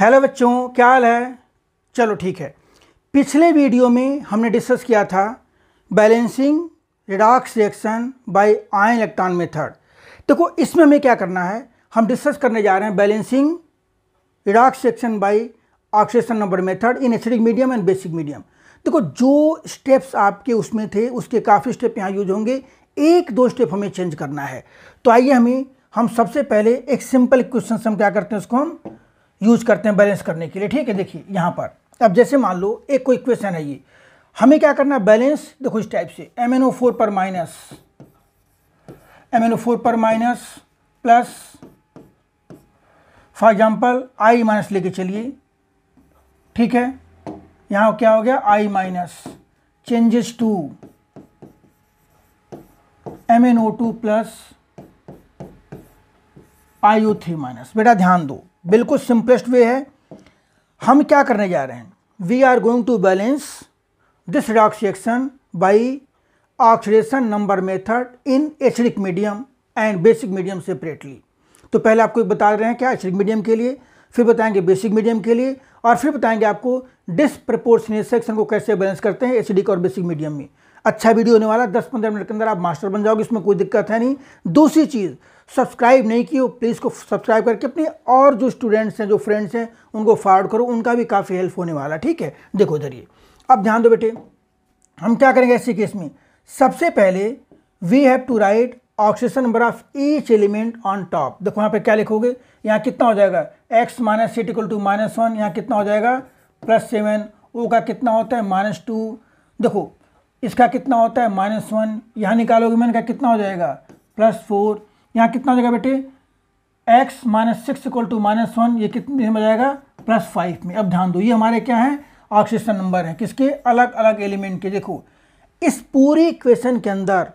Hello बच्चों क्या हाल है चलो ठीक है पिछले वीडियो में हमने डिस्कस किया था balancing redox reaction by ion electron method देखो इसमें हमें क्या करना है हम डिस्कस करने जा रहे हैं balancing redox reaction by oxygen number method in acidic medium and basic medium देखो जो स्टेप्स आपके उसमें थे उसके काफ़ी स्टेप यहाँ यूज होंगे एक दो स्टेप हमें चेंज करना है तो आइए हमें हम सबसे पहले एक सिंपल क्वेश्चन से हम क्या करते हैं उसको हम यूज करते हैं बैलेंस करने के लिए ठीक है देखिए यहाँ पर अब जैसे मान लो एक कोई इक्वेशन है ये हमें क्या करना है बैलेंस देखो इस टाइप से एम एन ओ फोर पर minus M N O four पर minus plus for example I minus लेके चलिए ठीक है यहाँ क्या हो गया I minus changes to M N O two plus I O three minus बेटा ध्यान दो बिल्कुल सिंपलेस्ट वे है हम क्या करने जा रहे हैं we are going to balance this redox reaction by oxidation number method in acidic medium and basic medium separately तो पहले आपको बता रहे हैं क्या एसिडिक मीडियम के लिए फिर बताएंगे बेसिक मीडियम के लिए और फिर बताएंगे आपको डिसप्रपोर्शनेट सेक्शन को कैसे बैलेंस करते हैं एसिडिक और बेसिक मीडियम में अच्छा वीडियो होने वाला दस पंद्रह मिनट के अंदर आप मास्टर बन जाओगे इसमें कोई दिक्कत है नहीं दूसरी चीज़ सब्सक्राइब नहीं की हो प्लीज़ को सब्सक्राइब करके अपने और जो स्टूडेंट्स हैं जो फ्रेंड्स हैं उनको फॉरवर्ड करो उनका भी काफ़ी हेल्प होने वाला ठीक है देखो इधर ये अब ध्यान दो बेटे हम क्या करेंगे ऐसे केस में सबसे पहले we have to write oxygen number of each element on top देखो यहाँ पे क्या लिखोगे यहाँ कितना हो जाएगा एक्स माइनस सीट इक्वल टू माइनस वन यहाँ कितना हो जाएगा प्लस सेवन ओ का कितना होता है माइनस टू देखो इसका कितना होता है माइनस वन यहाँ निकालोगे मैंने कहा कितना हो जाएगा प्लस फोर यहाँ कितना हो जाएगा बेटे x minus six equal to minus one ये कितने में जाएगा प्लस फाइव में अब ध्यान दो ये हमारे क्या हैं ऑक्सीजन नंबर हैं किसके अलग अलग एलिमेंट के देखो इस पूरी इक्वेशन के अंदर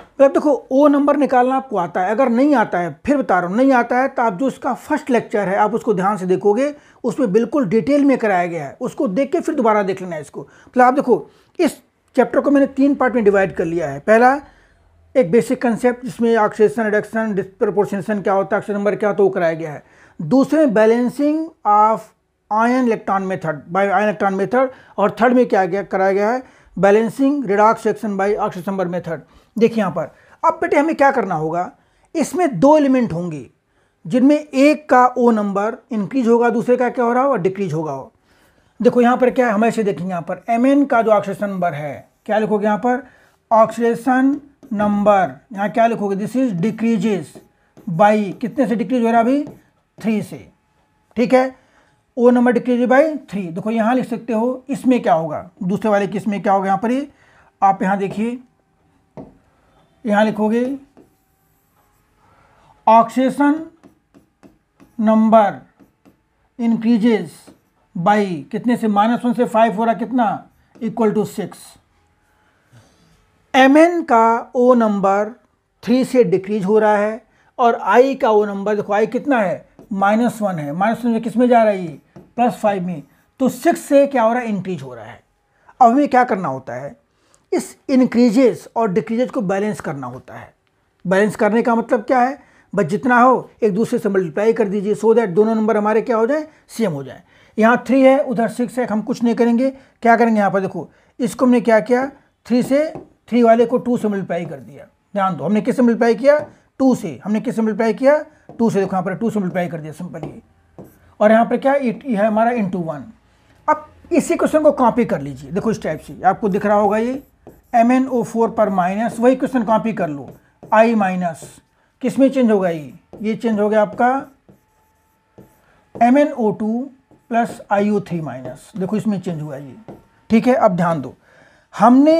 मतलब देखो ओ नंबर निकालना आपको आता है अगर नहीं आता है फिर बता रहा हूँ नहीं आता है तो आप जो इसका फर्स्ट लेक्चर है आप उसको ध्यान से देखोगे उसमें बिल्कुल डिटेल में कराया गया है उसको देख के फिर दोबारा देख लेना है इसको मतलब आप देखो इस चैप्टर को मैंने तीन पार्ट में डिवाइड कर लिया है पहला एक बेसिक कंसेप्ट जिसमें ऑक्सीजन रिडक्शन डिस्प्रपोर्शनेशन क्या होता है ऑक्सीजन नंबर क्या होता है वो कराया गया है दूसरे balancing of ion electron method by ion electron method और थर्ड में क्या गया कराया गया है balancing redox reaction by oxygen number method देखिए यहाँ पर अब बेटे हमें क्या करना होगा इसमें दो एलिमेंट होंगे जिनमें एक का ओ नंबर इंक्रीज होगा दूसरे का क्या हो रहा हो और डिक्रीज होगा हो देखो यहाँ पर क्या है हम ऐसे देखेंगे यहाँ पर एम का जो ऑक्सीजन नंबर है क्या लिखोगे यहाँ पर ऑक्सीडेशन नंबर यहाँ क्या लिखोगे दिस इज डिक्रीजेस बाई कितने से डिक्रीज हो रहा अभी थ्री से ठीक है O number decrease by three देखो यहाँ लिख सकते हो इसमें क्या होगा दूसरे वाले की इसमें क्या होगा यहाँ पर ही आप यहाँ देखिए यहाँ लिखोगे ऑक्सीजन नंबर इंक्रीजेस बाई कितने से माइनस वन से फाइव हो रहा कितना equal to six M N का ओ नंबर थ्री से डिक्रीज हो रहा है और आई का ओ नंबर देखो आई कितना है माइनस वन है माइनस वन किस में जा रही है प्लस फाइव में तो सिक्स से क्या हो रहा है इंक्रीज हो रहा है अब हमें क्या करना होता है इस इंक्रीजेस और डिक्रीजेस को बैलेंस करना होता है बैलेंस करने का मतलब क्या है बस जितना हो एक दूसरे से मल्टीप्लाई कर दीजिए सो दैट दोनों नंबर हमारे क्या हो जाए सेम हो जाए यहाँ थ्री है उधर सिक्स है हम कुछ नहीं करेंगे क्या करेंगे यहाँ पर देखो इसको हमने क्या किया थ्री से थ्री वाले को टू से मल्टीप्लाई कर दिया ध्यान दो हमने किससे मल्टीप्लाई किया टू से हमने किससे मल्टीप्लाई किया टू से देखो यहाँ पर टू से मल्टीप्लाई कर दिया सिंपल ये और यहाँ पर क्या इट ये है हमारा इंटू वन अब इसी क्वेश्चन को कॉपी कर लीजिए देखो इस टाइप से आपको दिख रहा होगा ये एम एन ओ फोर पर माइनस वही क्वेश्चन कॉपी कर लो आई माइनस किस में चेंज होगा ये ये चेंज हो गया आपका M N O two plus I O three minus देखो इसमें चेंज हुआ ये ठीक है अब ध्यान दो हमने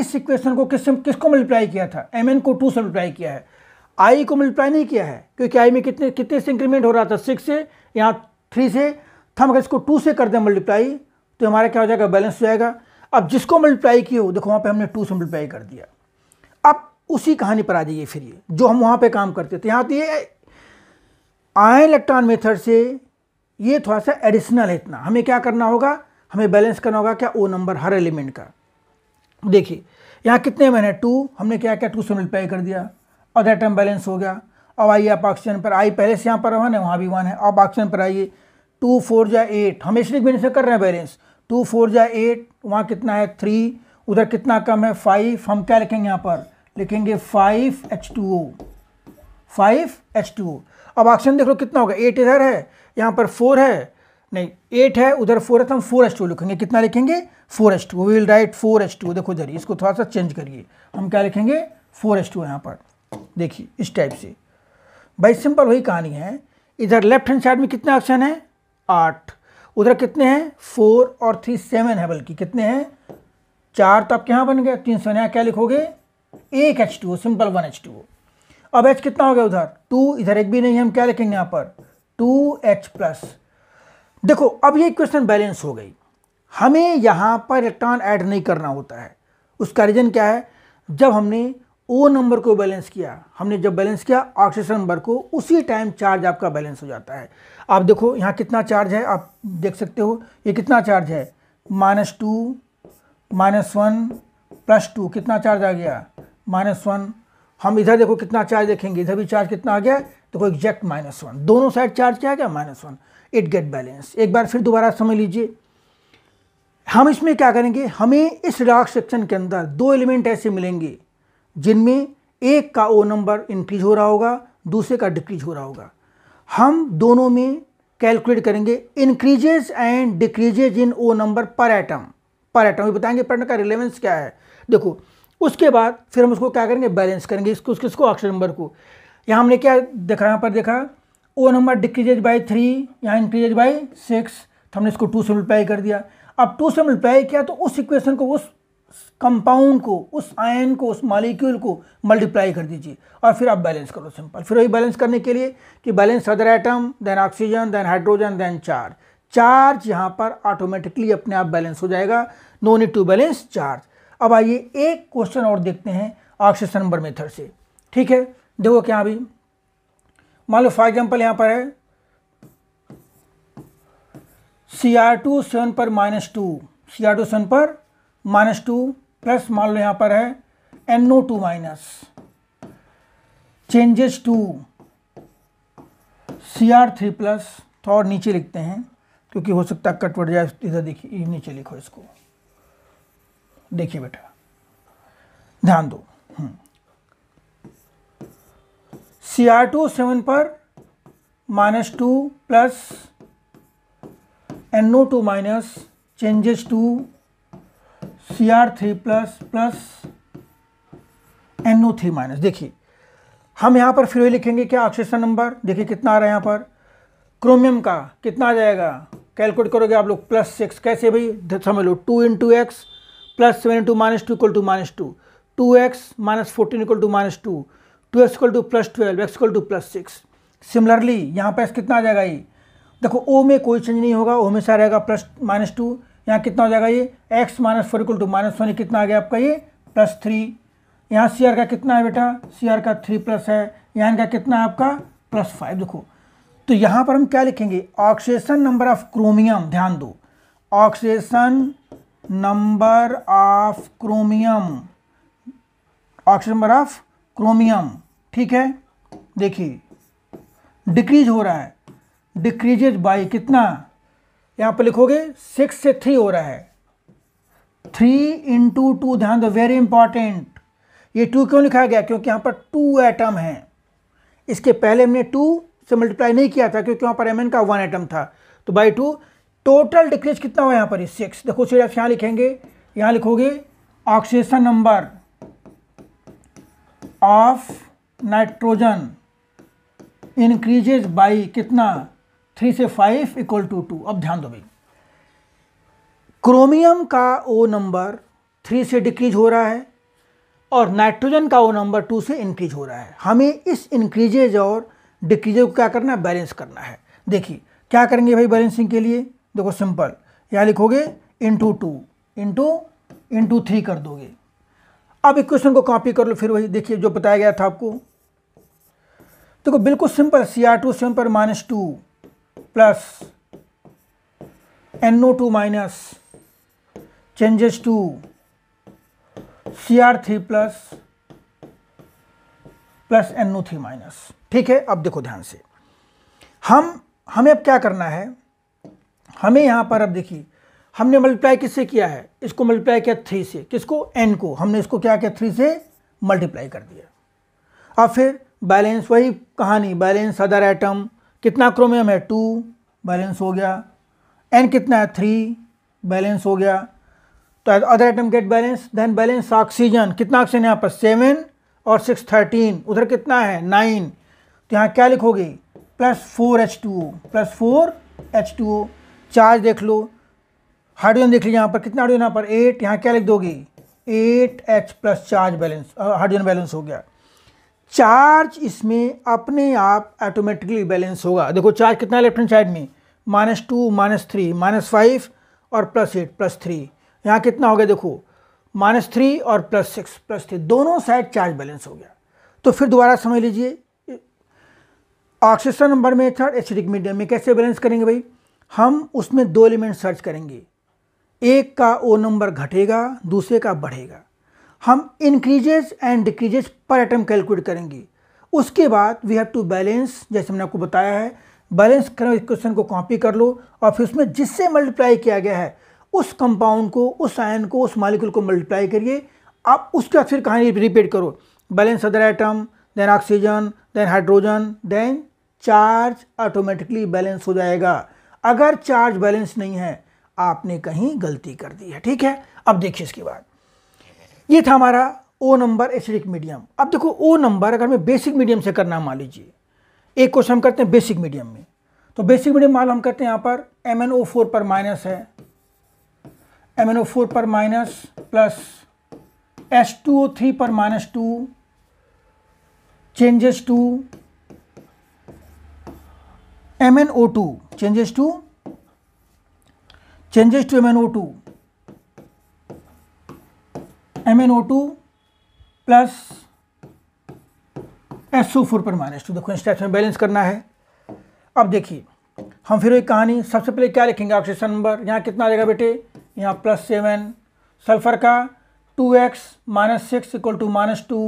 इस इक्वेशन को किस किसको मल्टीप्लाई किया था एम एन को टू से मल्टीप्लाई किया है आई को मल्टीप्लाई नहीं किया है क्योंकि आई में कितने कितने से इंक्रीमेंट हो रहा था सिक्स से यहाँ थ्री से तो हम अगर इसको टू से कर दें मल्टीप्लाई तो हमारा क्या हो जाएगा बैलेंस हो जाएगा अब जिसको मल्टीप्लाई किए देखो वहाँ पर हमने टू से मल्टीप्लाई कर दिया अब उसी कहानी पर आ जाइए फिर ये जो हम वहाँ पर काम करते थे यहाँ तो ये आए इलेक्ट्रॉन मेथड से ये थोड़ा सा एडिशनल है इतना हमें क्या करना होगा हमें बैलेंस करना होगा क्या ओ नंबर हर एलिमेंट का देखिए यहाँ कितने मैंने टू हमने क्या क्या टू से मल्टीप्लाई कर दिया और दैट टाइम बैलेंस हो गया अब आइए आप ऑक्सीजन पर आई पहले से यहाँ पर वन है वहाँ भी वन है अब ऑक्सीजन पर आइए टू फोर जा एट हम इसलिए मैंने से कर रहे हैं बैलेंस टू फोर जा एट वहाँ कितना है थ्री उधर कितना कम है फाइव हम क्या लिखेंगे यहाँ पर लिखेंगे five H two O five H two O अब ऑक्सीजन देख लो कितना होगा एट इधर है यहाँ पर फोर है नहीं एट है उधर फोर है तो हम फोर एस टू लिखेंगे कितना लिखेंगे four S two will write four H two देखो इधर इसको थोड़ा सा चेंज करिए हम क्या लिखेंगे फोर एस टू यहाँ पर देखिए इस टाइप से भाई सिंपल वही कहानी है इधर लेफ्ट हैंड साइड में कितने ऑप्शन है आठ उधर कितने हैं फोर और थ्री सेवन है बल्कि कितने हैं चार तो आपके यहाँ बन गए तीन सौ यहाँ क्या लिखोगे एक H two simple one H two अब एच कितना हो गया उधर टू इधर एक भी नहीं है हम क्या लिखेंगे यहाँ पर टू एच प्लस देखो अब ये क्वेश्चन बैलेंस हो गई हमें यहाँ पर इलेक्ट्रॉन ऐड नहीं करना होता है उसका रीज़न क्या है जब हमने ओ नंबर को बैलेंस किया हमने जब बैलेंस किया ऑक्सीजन नंबर को उसी टाइम चार्ज आपका बैलेंस हो जाता है आप देखो यहाँ कितना चार्ज है आप देख सकते हो ये कितना चार्ज है minus two minus one plus two कितना चार्ज आ गया माइनस वन हम इधर देखो कितना चार्ज देखेंगे इधर भी चार्ज कितना आ गया देखो एग्जैक्ट माइनस वन दोनों साइड चार्ज क्या गया minus one it get balance एक बार फिर दोबारा समझ लीजिए हम इसमें क्या करेंगे हमें इस रिडॉक्स सेक्शन के अंदर दो एलिमेंट ऐसे मिलेंगे जिनमें एक का ओ नंबर इंक्रीज हो रहा होगा दूसरे का डिक्रीज हो रहा होगा हम दोनों में कैलकुलेट करेंगे increases and decreases in O number per atom per atom भी बताएंगे पर का रिलेवेंस क्या है देखो उसके बाद फिर हम उसको क्या करेंगे बैलेंस करेंगे इसको किसको ऑक्सीजन नंबर को यहाँ हमने क्या देखा यहाँ पर देखा O number decreases by three यहाँ इंक्रीजेज बाई सिक्स तो हमने इसको टू से मल्टीप्लाई कर दिया अब टू से मल्टीप्लाई किया तो उस इक्वेशन को उस कंपाउंड को उस आयन को उस मालिक्यूल को मल्टीप्लाई कर दीजिए और फिर आप बैलेंस करो सिंपल फिर वही बैलेंस करने के लिए कि balance other atom then oxygen then hydrogen then charge charge यहाँ पर ऑटोमेटिकली अपने आप बैलेंस हो जाएगा no need to balance charge अब आइए एक क्वेश्चन और देखते हैं ऑक्सीजन नंबर मेथड से ठीक है देखो क्या अभी मान लो फॉर एग्जाम्पल यहाँ पर है सी आर टू सेवन पर minus two C R two seven पर माइनस टू प्लस मान लो यहाँ पर है N two minus changes to C R three plus थोड़ा और नीचे लिखते हैं क्योंकि हो सकता है कट पड़ जाए इधर देखिए नीचे लिखो इसको देखिए बेटा ध्यान दो हम्म। सी आर टू सेवन पर minus two plus N O two minus changes to C R three plus plus N O three minus देखिए हम यहाँ पर फिर लिखेंगे क्या ऑक्सीजन नंबर देखिए कितना आ रहा है यहाँ पर क्रोमियम का कितना आ जाएगा कैलकुलेट करोगे आप लोग प्लस सिक्स कैसे भाई समझ लो two into x plus seven into minus two equal to minus two two x minus fourteen equal to minus two two x equal to plus twelve x equal to plus six similarly यहाँ पर x कितना आ जाएगा ये देखो ओ में कोई change नहीं होगा ओ में सा रहेगा प्लस माइनस टू यहाँ कितना हो जाएगा ये x minus four equal to minus one कितना आ गया आपका ये प्लस थ्री यहाँ सी आर का कितना है बेटा सी आर का थ्री प्लस है यहाँ का कितना है आपका प्लस फाइव देखो तो यहाँ पर हम क्या लिखेंगे ऑक्सीजन नंबर ऑफ क्रोमियम ध्यान दो oxygen number of chromium oxygen number of chromium ठीक है देखिए डिक्रीज हो रहा है डिक्रीजेज बाई कितना यहाँ पर लिखोगे सिक्स से थ्री हो रहा है थ्री इंटू टू ध्यान दो वेरी इंपॉर्टेंट ये टू क्यों लिखा गया क्योंकि यहाँ पर टू एटम हैं इसके पहले हमने टू से मल्टीप्लाई नहीं किया था क्योंकि वहाँ पर एम का वन एटम था तो बाई टू टोटल डिक्रीज कितना हुआ यहाँ पर सिक्स देखो आप यहाँ लिखेंगे यहाँ लिखोगे oxygen number of nitrogen increases by कितना थ्री से फाइव इक्वल टू टू अब ध्यान दो भाई क्रोमियम का ओ नंबर थ्री से डिक्रीज हो रहा है और नाइट्रोजन का ओ नंबर टू से इंक्रीज हो रहा है हमें इस इंक्रीजेज और डिक्रीजेज को क्या करना है बैलेंस करना है देखिए क्या करेंगे भाई बैलेंसिंग के लिए देखो सिंपल यहाँ लिखोगे into two into into three कर दोगे आप इक्वेशन को कॉपी कर लो फिर वही देखिए जो बताया गया था आपको देखो बिल्कुल simple C R two seven पर minus two plus N O two minus changes to C R three plus plus N O three minus ठीक है अब देखो ध्यान से हम हमें अब क्या करना है हमें यहां पर अब देखिए हमने मल्टीप्लाई किससे किया है इसको मल्टीप्लाई किया थ्री से किसको एन को हमने इसको क्या किया थ्री से मल्टीप्लाई कर दिया अब फिर बैलेंस वही कहानी बैलेंस अदर आइटम कितना क्रोमियम है टू बैलेंस हो गया एन कितना है थ्री बैलेंस हो गया तो other atom get balance then balance oxygen कितना ऑक्सीजन यहाँ पर सेवन और सिक्स थर्टीन उधर कितना है नाइन तो यहाँ क्या लिखोगे plus four H two O plus four H two O charge देख लो हाइड्रोजन देख लीजिए यहाँ पर कितना हाइड्रोजन यहाँ पर एट यहाँ क्या लिख दोगे eight H plus charge balance hydrogen balance हो गया चार्ज इसमें अपने आप ऑटोमेटिकली बैलेंस होगा देखो चार्ज कितना लेफ्ट हैंड साइड में minus two minus three minus five और प्लस एट प्लस थ्री यहाँ कितना हो गया देखो माइनस थ्री और प्लस सिक्स प्लस थ्री दोनों साइड चार्ज बैलेंस हो गया तो फिर दोबारा समझ लीजिए ऑक्सीजन नंबर में थर्ड एसिडिक मीडियम में कैसे बैलेंस करेंगे भाई हम उसमें दो एलिमेंट सर्च करेंगे एक का ओ नंबर घटेगा दूसरे का बढ़ेगा हम increases and decreases per atom calculate करेंगे उसके बाद वी हैव टू बैलेंस जैसे हमने आपको बताया है बैलेंस करो क्वेश्चन को कॉपी कर लो और फिर उसमें जिससे मल्टीप्लाई किया गया है उस कंपाउंड को उस आयन को उस मालिक्यूल को मल्टीप्लाई करिए आप बाद फिर कहानी रिपीट करो balance other atom then oxygen then hydrogen then charge automatically balance हो जाएगा अगर चार्ज बैलेंस नहीं है आपने कहीं गलती कर दी है ठीक है अब देखिए इसके बाद ये था हमारा ओ नंबर एसिडिक मीडियम अब देखो ओ नंबर अगर मैं बेसिक मीडियम से करना मान लीजिए एक क्वेश्चन हम करते हैं बेसिक मीडियम में तो बेसिक मीडियम मान हम करते हैं यहाँ पर एम एन ओ फोर पर माइनस है एम एन ओ फोर पर minus plus S two O three पर minus two N O two changes to changes to MnO2 MnO2 plus SO4 पर माइनस टू देखो स्टेप्स में balance करना है अब देखिए हम फिर एक कहानी सबसे पहले क्या लिखेंगे ऑक्सीजन नंबर यहाँ कितना आ जाएगा बेटे यहाँ प्लस सेवन सल्फर का two x minus six equal to minus two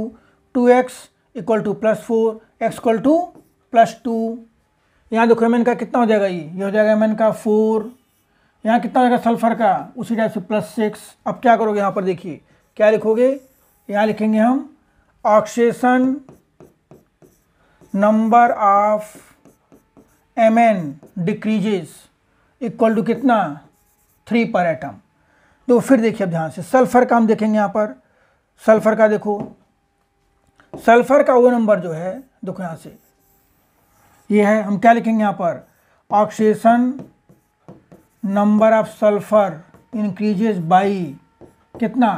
two x equal to plus four x equal to plus two यहाँ देखो एम का कितना हो जाएगा ये ये हो जाएगा एम का फोर यहाँ कितना रहेगा सल्फर का उसी टाइप से प्लस सिक्स अब क्या करोगे यहाँ पर देखिए क्या लिखोगे यहाँ लिखेंगे हम oxidation number of M N decreases equal to कितना थ्री पर एटम तो फिर देखिए अब ध्यान से सल्फर का हम देखेंगे यहाँ पर सल्फर का देखो सल्फर का वो नंबर जो है देखो यहाँ से ये है हम क्या लिखेंगे यहाँ पर oxygen number of sulphur increases by कितना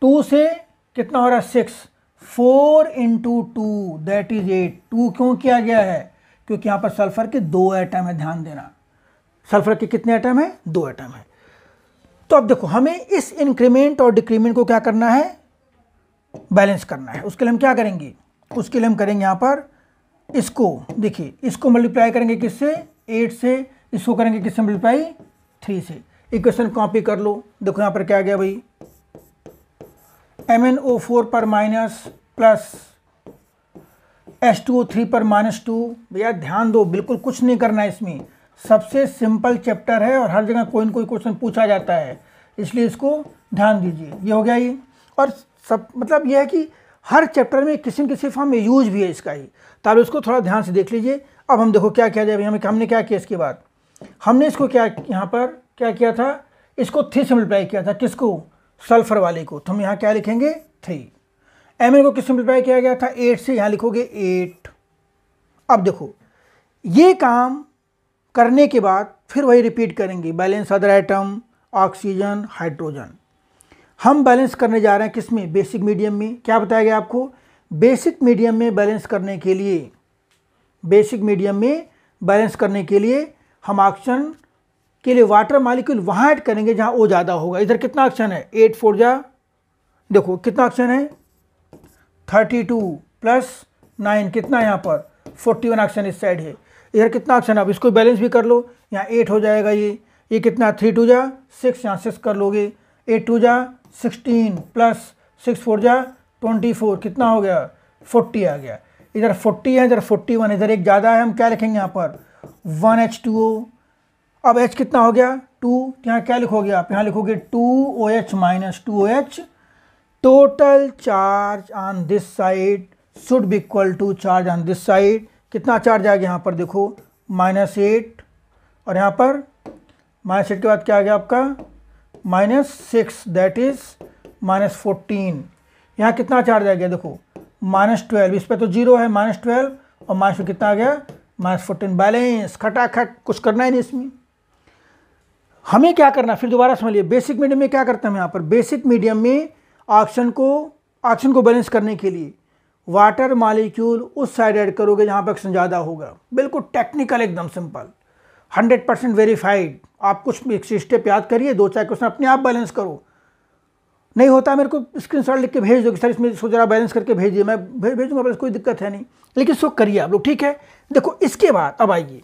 टू से कितना हो रहा है six four into two that is eight two क्यों किया गया है क्योंकि यहाँ पर सल्फर के दो आइटम है ध्यान देना सल्फर के कितने एटम है दो आइटम है तो अब देखो हमें इस इंक्रीमेंट और डिक्रीमेंट को क्या करना है बैलेंस करना है उसके लिए हम क्या करेंगे उसके लिए हम करेंगे यहाँ पर इसको देखिए इसको मल्टीप्लाई करेंगे किससे एट से इसको करेंगे किससे मल्टीप्लाई थ्री से इक्वेशन कॉपी कर लो देखो यहाँ पर क्या गया भाई एम एन ओ फोर पर minus plus S two O three पर माइनस टू भैया ध्यान दो बिल्कुल कुछ नहीं करना है इसमें सबसे सिंपल चैप्टर है और हर जगह कोई ना कोई क्वेश्चन पूछा जाता है इसलिए इसको ध्यान दीजिए ये हो गया ये और सब मतलब ये है कि हर चैप्टर में किसी न किसी फॉर्म में यूज भी है इसका ही तो आप इसको थोड़ा ध्यान से देख लीजिए अब हम देखो क्या किया जाए हमें हमने क्या किया इसके बाद हमने इसको क्या यहाँ पर क्या किया था इसको थ्री से मल्टीप्लाई किया था किसको सल्फर वाले को तो हम यहाँ क्या लिखेंगे थ्री एम को किस मल्टीप्लाई किया गया था एट से यहाँ लिखोगे एट अब देखो ये काम करने के बाद फिर वही रिपीट करेंगे balance other atom oxygen hydrogen हम बैलेंस करने जा रहे हैं किस में बेसिक मीडियम में क्या बताया गया आपको बेसिक मीडियम में बैलेंस करने के लिए बेसिक मीडियम में बैलेंस करने के लिए हम ऑक्सीजन के लिए वाटर मालिक्यूल वहाँ ऐड करेंगे जहाँ ओ ज़्यादा होगा इधर कितना ऑक्सीजन है एट फोर जा देखो कितना ऑक्सीजन है थर्टी टू प्लस नाइन कितना यहाँ पर फोर्टी वन ऑक्सीजन इस साइड है इधर कितना ऑक्सीजन आप इसको बैलेंस भी कर लो यहाँ एट हो जाएगा ये ये कितना थ्री टू जा सिक्स यहाँ सिक्स कर लोगे एट टू जा सिक्सटीन प्लस सिक्स फोर जा ट्वेंटी फोर कितना हो गया फोर्टी आ गया इधर फोर्टी है इधर फोर्टी वन इधर एक ज़्यादा है हम क्या लिखेंगे यहाँ पर वन एच टू ओ अब एच कितना हो गया टू यहाँ क्या लिखोगे आप यहाँ लिखोगे two O H minus two O H total charge on this side should be equal to charge on this side कितना चार्ज आ गया यहाँ पर देखो माइनस एट और यहाँ पर माइनस एट के बाद क्या आ गया आपका minus six that is minus fourteen यहाँ कितना चार्ज आ गया देखो माइनस ट्वेल्व इस पर तो जीरो है माइनस ट्वेल्व और माइनस कितना आ गया माइनस फोर्टीन बैलेंस खटाखट कुछ करना ही नहीं इसमें हमें क्या करना फिर दोबारा समझिए बेसिक मीडियम में क्या करते हैं हम यहाँ पर बेसिक मीडियम में ऑक्सीजन को ऑक्सीजन को बैलेंस करने के लिए वाटर मालिक्यूल उस साइड ऐड करोगे जहाँ पर ऑक्सीजन ज़्यादा होगा बिल्कुल टेक्निकल एकदम सिंपल हंड्रेड परसेंट वेरीफाइड आप कुछ एक स्टेप याद करिए दो चार क्वेश्चन अपने आप बैलेंस करो नहीं होता मेरे को स्क्रीन शॉट लिख के भेज दो कि सर इसमें इसको ज़रा बैलेंस करके भेजिए मैं भेज भेजूँगा बस कोई दिक्कत है नहीं लेकिन सो करिए आप लोग ठीक है देखो इसके बाद अब आइए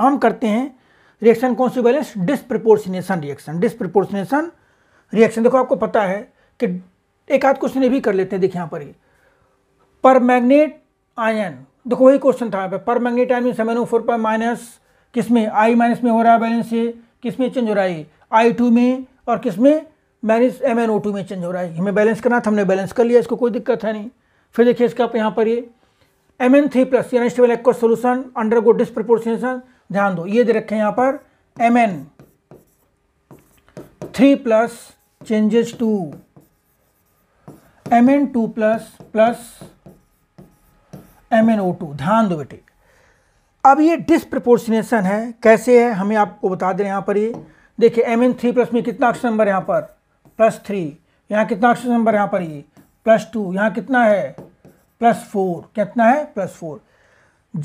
हम करते हैं रिएक्शन कौन सी balance disproportionation reaction disproportionation reaction देखो आपको पता है कि एक आध क्वेश्चन ये भी कर लेते हैं देखिए यहाँ पर ही पर मैग्नेट आयन देखो वही क्वेश्चन था oh पर मैग्नेट आयन में समय नो फोर पर माइनस किस में आई माइनस में हो रहा है बैलेंस ये किस में चेंज हो रहा है आई टू में और किसमें minus M N O two में चेंज हो रहा है हमें बैलेंस करना था हमने बैलेंस कर लिया इसको कोई दिक्कत है नहीं फिर देखिए इसका आप यहाँ पर ये एम एन थ्री प्लस यानी stable aqua solution undergo disproportionation ध्यान दो ये दे रखे हैं यहाँ पर M N three plus changes to M N two plus plus M N O two ध्यान दो बेटे अब ये डिसप्रपोर्सिनेशन है कैसे है हमें आपको बता दे रहे हैं यहाँ पर ये देखिए एम एन थ्री प्लस में कितना ऑक्सीजन नंबर यहाँ पर प्लस थ्री यहाँ कितना ऑक्सीजन नंबर यहाँ पर ये प्लस टू यहाँ कितना है प्लस फोर कितना है प्लस फोर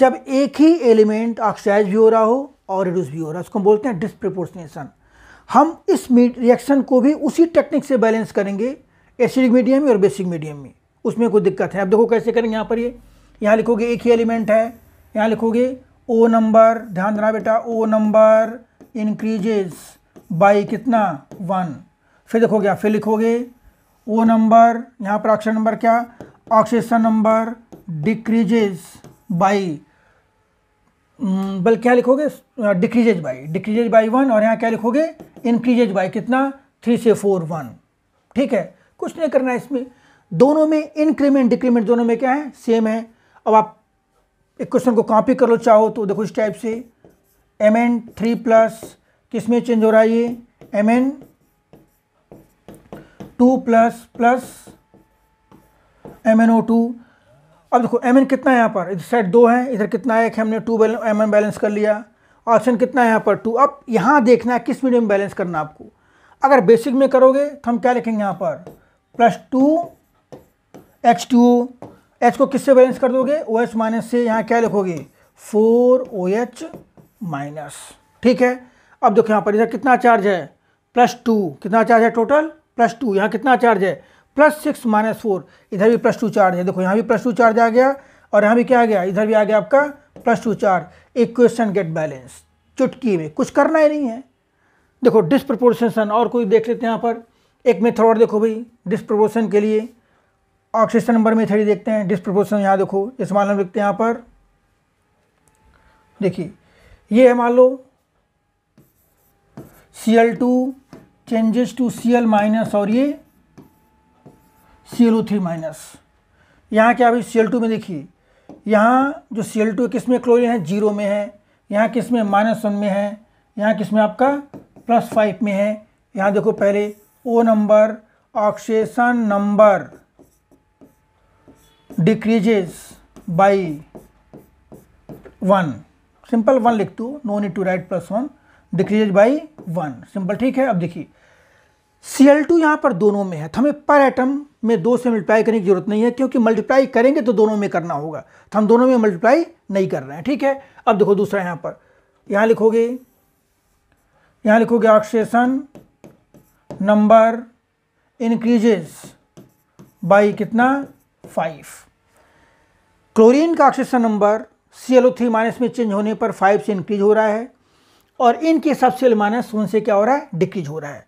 जब एक ही एलिमेंट ऑक्साइज भी हो रहा हो और रिड्यूस भी हो रहा है उसको हम बोलते हैं डिस्प्रपोर्सनेशन हम इस रिएक्शन को भी उसी टेक्निक से बैलेंस करेंगे एसिडिक मीडियम में और बेसिक मीडियम में उसमें कोई दिक्कत है अब देखो कैसे करेंगे यहाँ पर ये यहाँ लिखोगे एक ही एलिमेंट है यहाँ लिखोगे ओ नंबर ध्यान देना बेटा ओ नंबर इंक्रीजेस बाई कितना वन फिर देखोगे क्या फिर लिखोगे ओ नंबर यहाँ पर ऑक्सीजन नंबर क्या ऑक्सीजन नंबर डिक्रीजेज बाई बल क्या लिखोगे decreases by decreases by one और यहाँ क्या लिखोगे इंक्रीजेज बाई कितना थ्री से फोर वन ठीक है कुछ नहीं करना है इसमें दोनों में इंक्रीमेंट डिक्रीमेंट दोनों में क्या है सेम है अब आप एक क्वेश्चन को कॉपी कर लो चाहो तो देखो इस टाइप से एम एन थ्री प्लस किस में चेंज हो रहा है ये M N two plus plus M N O two अब देखो एम एन कितना है यहाँ पर इधर सेट दो है इधर कितना है कि हमने टू एम एन बैलेंस कर लिया ऑप्शन कितना है यहाँ पर टू अब यहाँ देखना है किस मीडियम में बैलेंस करना आपको अगर बेसिक में करोगे तो हम क्या लिखेंगे यहाँ पर plus two H two H को किससे बैलेंस कर दोगे ओ एच माइनस से यहाँ क्या लिखोगे फोर ओ एच माइनस ठीक है अब देखो यहाँ पर इधर कितना चार्ज है प्लस टू कितना चार्ज है टोटल प्लस टू यहाँ कितना चार्ज है प्लस सिक्स माइनस फोर इधर भी प्लस टू चार्ज है देखो यहाँ भी प्लस टू चार्ज आ गया और यहाँ भी क्या आ गया इधर भी आ गया आपका plus two charge equation get balance चुटकी में कुछ करना ही नहीं है देखो डिस्प्रपोर्शनसन और कोई देख लेते हैं यहाँ पर एक मेथड और देखो भाई डिस्प्रपोर्सन के लिए ऑक्सीजन नंबर मेथड ही देखते हैं डिस्प्रपोर्सन यहाँ देखो जैसे मान लो लिखते हैं यहाँ पर देखिए ये है मान लो C L two changes to C L minus और ये C L O three minus यहाँ क्या अभी सी एल टू में देखिए यहाँ जो सी एल टू किस में क्लोरीन है जीरो में है यहाँ किस में माइनस वन में है यहाँ किस में आपका प्लस फाइव में है यहाँ देखो पहले O number oxygen number decreases by one simple one लिख दो no need to write plus one decreases by one simple ठीक है अब देखिए सी एल टू यहाँ पर दोनों में है तो हमें पर एटम में दो से मल्टीप्लाई करने की जरूरत नहीं है क्योंकि मल्टीप्लाई करेंगे तो दोनों में करना होगा तो हम दोनों में मल्टीप्लाई नहीं कर रहे हैं ठीक है अब देखो दूसरा यहाँ पर यहाँ लिखोगे यहाँ लिखोगे ऑक्सीजन नंबर इंक्रीजेस बाई कितना फाइव क्लोरीन का oxygen number C L O three minus में चेंज होने पर फाइव से इंक्रीज हो रहा है और इनके सबसे से माइनस वन से क्या हो रहा है डिक्रीज हो रहा है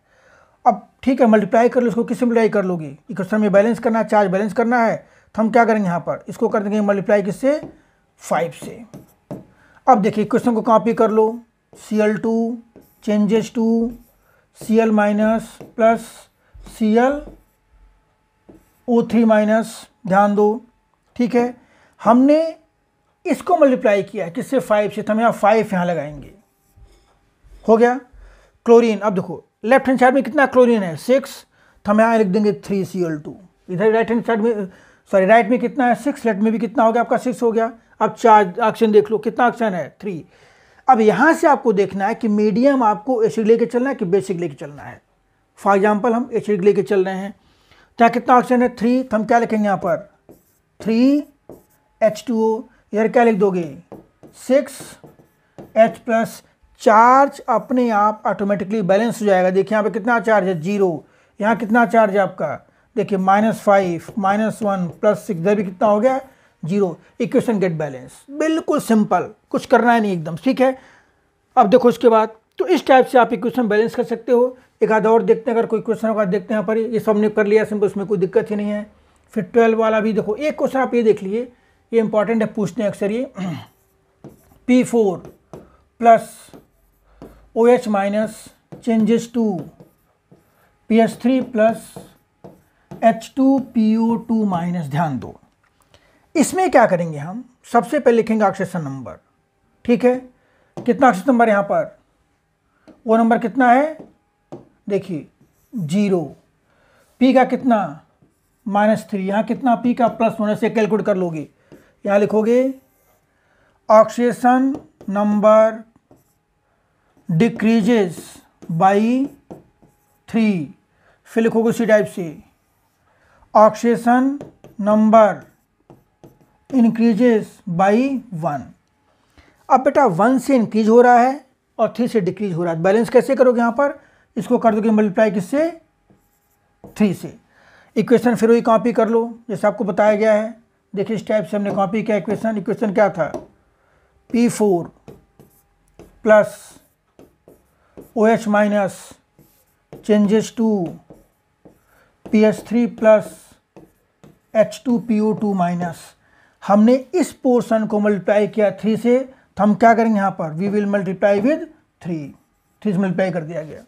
अब ठीक है मल्टीप्लाई कर लो इसको किससे मल्टीप्लाई कर लोगे इक्वेशन में बैलेंस करना है चार्ज बैलेंस करना है तो हम क्या करेंगे यहाँ पर इसको कर देंगे मल्टीप्लाई किससे फाइव से अब देखिए इक्वेशन को कॉपी कर लो C L two changes to C L minus plus C L O three minus ध्यान दो ठीक है हमने इसको मल्टीप्लाई किया है किससे फाइव से तो हम यहाँ फाइव यहाँ लगाएंगे हो गया क्लोरीन अब देखो लेफ्ट हैंड साइड में कितना क्लोरीन है सिक्स तो हम यहाँ लिख देंगे थ्री सी एल टू इधर राइट हैंड साइड में सॉरी राइट में कितना है सिक्स लेफ्ट में भी कितना हो गया आपका सिक्स हो गया अब चार ऑक्सीजन देख लो कितना ऑक्सीजन है थ्री अब यहाँ से आपको देखना है कि मीडियम आपको एसिड लेके चलना है कि बेसिक लेके चलना है फॉर एग्जाम्पल हम एसिड लेके चल रहे हैं तो यहाँ कितना ऑक्सीजन है थ्री तो हम क्या लिखेंगे यहाँ पर थ्री एच टू ओ इधर क्या लिख दोगे सिक्स एच प्लस चार्ज अपने आप ऑटोमेटिकली बैलेंस हो जाएगा देखिए यहाँ पे कितना चार्ज है जीरो यहाँ कितना चार्ज है आपका देखिए minus five minus one plus six इधर भी कितना हो गया जीरो इक्वेशन गेट बैलेंस बिल्कुल सिंपल कुछ करना है नहीं एकदम ठीक है अब देखो उसके बाद तो इस टाइप से आप इक्वेशन बैलेंस कर सकते हो एक आधा और देखते हैं अगर कोई क्वेश्चन होगा देखते हैं यहाँ पर ये सब ने कर लिया सिंपल उसमें कोई दिक्कत ही नहीं है फिर ट्वेल्व वाला भी देखो एक क्वेश्चन आप ये देख लीजिए ये इंपॉर्टेंट है पूछते हैं अक्सर ये P four plus O H minus changes to P H three plus H two P O two minus ध्यान दो इसमें क्या करेंगे हम सबसे पहले लिखेंगे ऑक्सीजन नंबर ठीक है कितना ऑक्सीजन नंबर यहाँ पर वो नंबर कितना है देखिए जीरो पी का कितना माइनस थ्री यहाँ कितना पी का प्लस होने से कैलकुलेट कर लोगे यहाँ लिखोगे oxygen number decreases by three फिर लिखोगे उसी टाइप से oxygen number increases by one अब बेटा वन से इंक्रीज हो रहा है और थ्री से डिक्रीज हो रहा है बैलेंस कैसे करोगे यहाँ पर इसको कर दोगे मल्टीप्लाई किससे थ्री से इक्वेशन फिर वही कॉपी कर लो जैसे आपको बताया गया है देखिए इस टाइप से हमने कॉपी किया इक्वेशन इक्वेशन क्या था P four plus OH minus changes to PH3 plus H2PO2 minus हमने इस पोर्शन को मल्टीप्लाई किया थ्री से तो हम क्या करेंगे यहाँ पर we will multiply with three three से मल्टीप्लाई कर दिया गया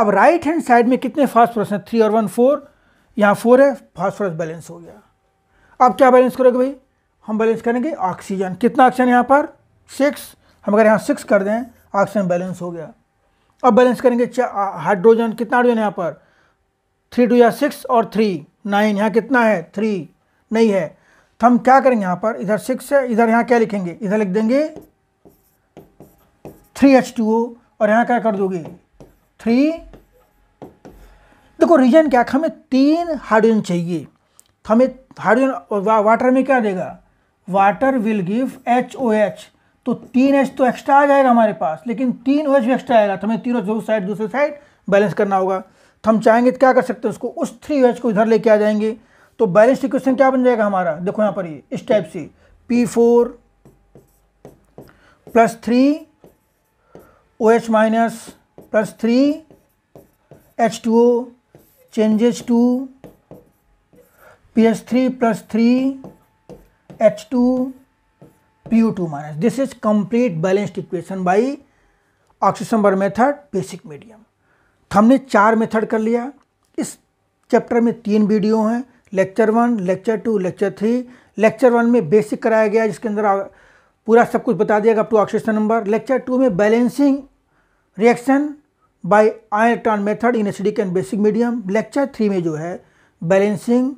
अब राइट हैंड साइड में कितने फास्फोरस हैं थ्री और वन फोर यहाँ फोर है फास्फोरस बैलेंस हो गया अब क्या बैलेंस करोगे भाई हम बैलेंस करेंगे ऑक्सीजन कितना ऑक्सीजन यहाँ पर सिक्स हम अगर यहाँ सिक्स कर दें ऑक्सीजन बैलेंस हो गया अब बैलेंस करेंगे हाइड्रोजन कितना हाइड्रोजन यहाँ पर थ्री टू या सिक्स और थ्री नाइन यहाँ कितना है थ्री नहीं है तो हम क्या करेंगे यहाँ पर इधर सिक्स है इधर यहाँ क्या लिखेंगे इधर लिख देंगे थ्री एच टू ओ और यहाँ क्या कर दोगे थ्री देखो रीजन क्या हमें तीन हाइड्रोजन चाहिए तो हमें हाइड्रोजन वाटर में क्या देगा water will give H O H तो तीन एच तो एक्स्ट्रा आ जाएगा हमारे पास लेकिन तीन ओ एच भी एक्स्ट्रा आएगा तो हमें तीनों जो साइड दूसरे साइड बैलेंस करना होगा तो हम चाहेंगे तो क्या कर सकते हैं उसको उस थ्री एच को इधर लेके आ जाएंगे तो बैलेंस इक्वेशन क्या बन जाएगा हमारा देखो यहाँ पर ये इस टाइप से P four plus three O H minus plus three H two O changes to P H three plus three H two P two minus this is complete balanced equation by oxidation number method basic medium तो हमने चार method कर लिया इस chapter में तीन video हैं lecture one lecture two lecture three lecture one में बेसिक कराया गया जिसके अंदर पूरा सब कुछ बता दिया गया to oxygen number lecture two में balancing reaction by ion electron method in acidic and basic medium lecture three में जो है balancing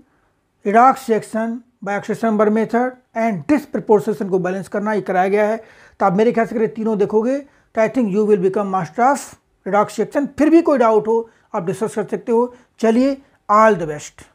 redox reaction by oxidation oxygen number method and disproportionation को बैलेंस करना ये कराया गया है तो आप मेरे ख्याल से अगर तीनों देखोगे तो I think you will become master of redox फिर भी कोई डाउट हो आप डिस्कस कर सकते हो चलिए ऑल द बेस्ट